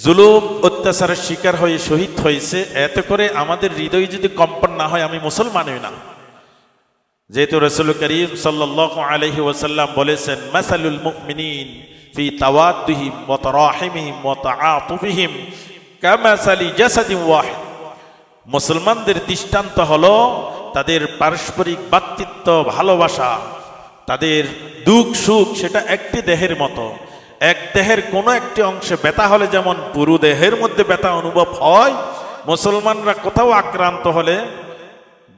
জুলুম অত্যাচারের শিকার হয়ে শহীদ হয়েছে এত করে আমাদের হৃদয় যদি কম্পন না হয় আমি মুসলমান হই না যেহেতু রসুল করিম সাল্লাহ আলহি ওসাল্লাম বলেছেন মাসালুল মুকমিনিন ফি তাওয়াদ্দুহিম মতারাহিমিহিম মতাআতুফিহিম কামাসালি জাসাদিন ওয়াহিদ মুসলমানদের দৃষ্টান্ত হলো তাদের পারস্পরিক ব্যক্তিত্ব ভালোবাসা তাদের দুঃখ সুখ সেটা একটি দেহের মতো এক দেহের কোনো একটি অংশে ব্যথা হলে যেমন পুরু দেহের মধ্যে ব্যথা অনুভব হয় মুসলমানরা কোথাও আক্রান্ত হলে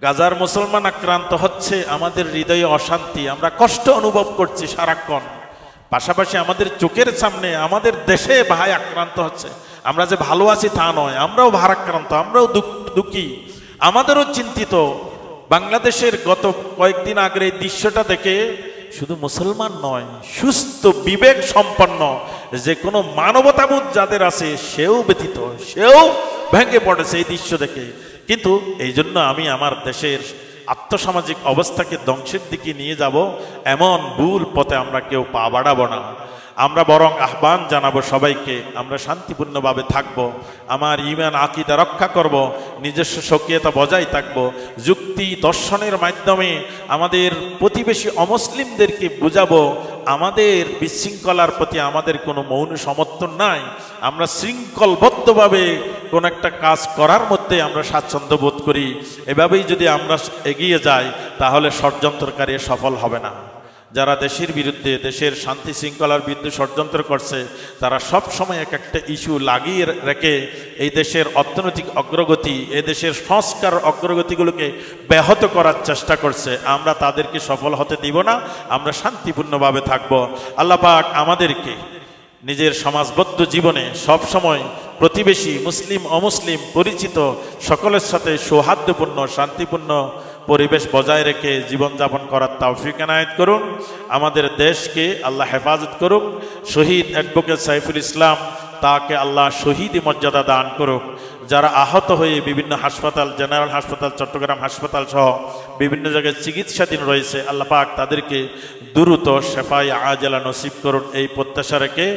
গাজার মুসলমান আক্রান্ত হচ্ছে আমাদের হৃদয়ে অশান্তি আমরা কষ্ট অনুভব করছি সারাক্ষণ পাশাপাশি আমাদের চোখের সামনে আমাদের দেশে ভাই আক্রান্ত হচ্ছে আমরা যে ভালো আছি তা নয় আমরাও ভারাক্রান্ত আমরাও দুঃখ দুঃখী আমাদেরও চিন্তিত বাংলাদেশের গত কয়েকদিন আগের এই দৃশ্যটা দেখে শুধু মুসলমান নয় সুস্থ বিবেক সম্পন্ন যে কোনো মানবতাবোধ যাদের আছে সেও ব্যতীত সেও ভেঙে পড়েছে এই দৃশ্য দেখে কিন্তু এই জন্য আমি আমার দেশের আত্মসামাজিক অবস্থাকে ধ্বংসের দিকে নিয়ে যাব এমন ভুল পথে আমরা কেউ পা বাড়াবো না আমরা বরং আহ্বান জানাবো সবাইকে আমরা শান্তিপূর্ণভাবে থাকব। আমার ইমান আকিদা রক্ষা করব। নিজস্ব সক্রিয়তা বজায় থাকব। যুক্তি দর্শনের মাধ্যমে আমাদের প্রতিবেশী অমুসলিমদেরকে বুঝাবো আমাদের বিশৃঙ্খলার প্রতি আমাদের কোনো মৌন সমর্থন নাই আমরা শৃঙ্খলবদ্ধভাবে কোন একটা কাজ করার মধ্যে আমরা স্বাচ্ছন্দ্য বোধ করি এভাবেই যদি আমরা এগিয়ে যাই তাহলে ষড়যন্ত্রকারী সফল হবে না যারা দেশের বিরুদ্ধে দেশের শান্তি শৃঙ্খলার বিরুদ্ধে ষড়যন্ত্র করছে তারা সব সময় এক একটা ইস্যু লাগিয়ে রেখে এই দেশের অর্থনৈতিক অগ্রগতি এ দেশের সংস্কার অগ্রগতিগুলোকে ব্যাহত করার চেষ্টা করছে আমরা তাদেরকে সফল হতে দিব না আমরা শান্তিপূর্ণভাবে থাকব আল্লাপাক আমাদেরকে নিজের সমাজবদ্ধ জীবনে সব সময় প্রতিবেশী মুসলিম অমুসলিম পরিচিত সকলের সাথে সৌহার্দ্যপূর্ণ শান্তিপূর্ণ পরিবেশ বজায় রেখে জীবনযাপন করার তাওফিক এনায়ত করুন আমাদের দেশকে আল্লাহ হেফাজত করুক শহীদ অ্যাডভোকেট সাইফুল ইসলাম তাকে আল্লাহ শহীদ মর্যাদা দান করুক যারা আহত হয়ে বিভিন্ন হাসপাতাল জেনারেল হাসপাতাল চট্টগ্রাম হাসপাতাল সহ বিভিন্ন জায়গায় চিকিৎসাধীন রয়েছে আল্লাহ পাক তাদেরকে দ্রুত শেফাই আজেলা নসিব করুন এই প্রত্যাশা রেখে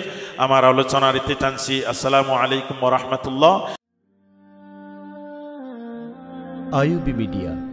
আমার আলোচনা রীতি টানছি আসসালামু আলাইকুম রহমতুল্লাহ আইউবি মিডিয়া